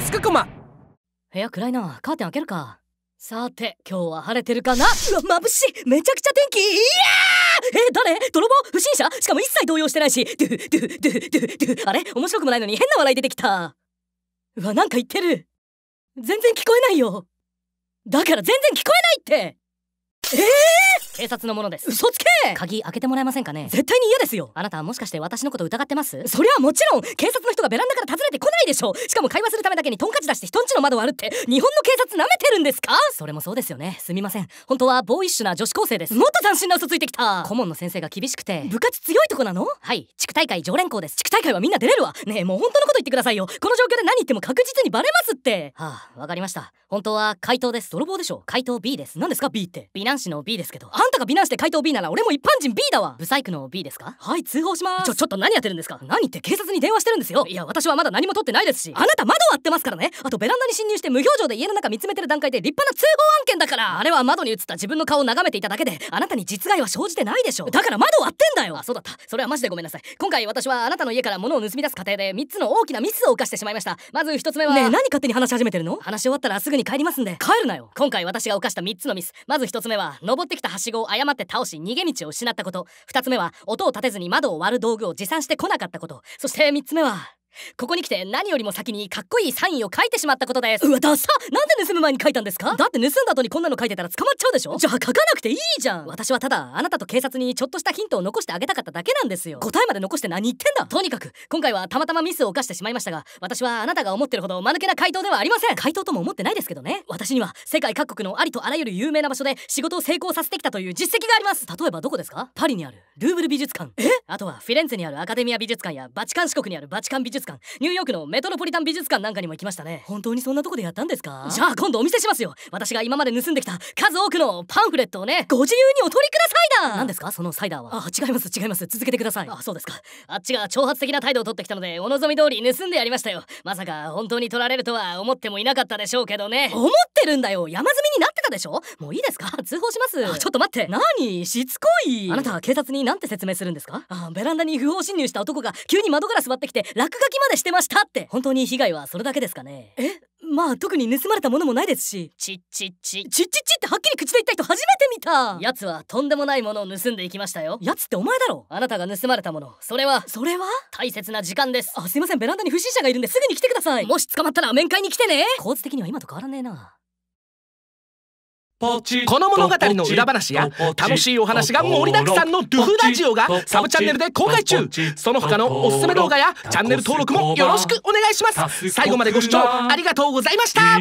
かすくこま部屋暗いなカーテン開けるかさて今日は晴れてるかなうわ 眩しいめちゃくちゃ天気いやえ誰泥棒不審者しかも一切動揺してないしドゥドゥドゥドゥドゥあれ面白くもないのに変な笑い出てきたうわなんか言ってる全然聞こえないよだから全然聞こえないってえー、警察の者です嘘つけ鍵開けてもらえませんかね絶対に嫌ですよあなたはもしかして私のこと疑ってますそりゃもちろん警察の人がベランダからでしょしかも会話するためだけにトンカチ出して人んちの窓割るって日本の警察舐めてるんですかそれもそうですよねすみません本当はボーイッシュな女子高生ですもっと斬新な嘘ついてきた顧問の先生が厳しくて部活強いとこなのはい地区大会常連校です地区大会はみんな出れるわねえもう本当のこと言ってくださいよこの状況で何言っても確実にバレますってはあわかりました本当は回答です泥棒でしょ回答 B です何ですか B って美男子の B ですけどあんたが美男子で回答 B なら俺も一般人 B だわブサイクの B ですかはい通報しますちょちょっと何やってるんですか何って警察に電話してるんですよいや私はまだ何も取ってないないですしあなた窓割ってますからねあとベランダに侵入して無表情で家の中見つめてる段階で立派な通報案件だからあれは窓に映った自分の顔を眺めていただけであなたに実害は生じてないでしょだから窓割ってんだよあそうだったそれはマジでごめんなさい今回私はあなたの家から物を盗み出す過程で3つの大きなミスを犯してしまいましたまず1つ目はねえ何勝手に話し始めてるの話し終わったらすぐに帰りますんで帰るなよ今回私が犯した3つのミスまず1つ目は登ってきたはしごを誤って倒し逃げ道を失ったこと2つ目は音を立てずに窓を割る道具を持参してこなかったことそして3つ目はここに来て何よりも先にかっこいいサインを書いてしまったことですうわダサなんで盗む前に書いたんですかだって盗んだ後にこんなの書いてたら捕まっちゃうでしょじゃあ書かなくていいじゃん私はただあなたと警察にちょっとしたヒントを残してあげたかっただけなんですよ答えまで残して何言ってんだとにかく今回はたまたまミスを犯してしまいましたが私はあなたが思ってるほど間抜けな回答ではありません回答とも思ってないですけどね私には世界各国のありとあらゆる有名な場所で仕事を成功させてきたという実績があります例えばどこですかパリにあるルーブル美術館えあとはフィレンツェにあるアカデミア美術館やバチカン四国にあるバチカン美術術館ニューヨークのメトロポリタン美術館なんかにも行きましたね本当にそんなとこでやったんですかじゃあ今度お見せしますよ私が今まで盗んできた数多くのパンフレットをねご自由にお取りくださいだ何ですかそのサイダーはあ違います違います続けてくださいあそうですかあっちが挑発的な態度をとってきたのでお望み通り盗んでやりましたよまさか本当に取られるとは思ってもいなかったでしょうけどね思ってるんだよ山積みになってたでしょもういいですか通報しますちょっと待って何しつこいあなたは警察に何て説明するんですかあベランダに不法侵入した男が急に窓ガラス割ってきて落書きまでしてましたって本当に被害はそれだけですかねえまあ特に盗まれたものもないですしちっちっちちっちっちってはっきり口で言った人初めて見た奴はとんでもないものを盗んでいきましたよ奴ってお前だろあなたが盗まれたものそれはそれは大切な時間ですあすいませんベランダに不審者がいるんですぐに来てくださいもし捕まったら面会に来てね構図的には今と変わらねえなこの物語の裏話や楽しいお話が盛りだくさんのドゥフラジオがサブチャンネルで公開中その他のおすすめ動画やチャンネル登録もよろしくお願いします最後までご視聴ありがとうございました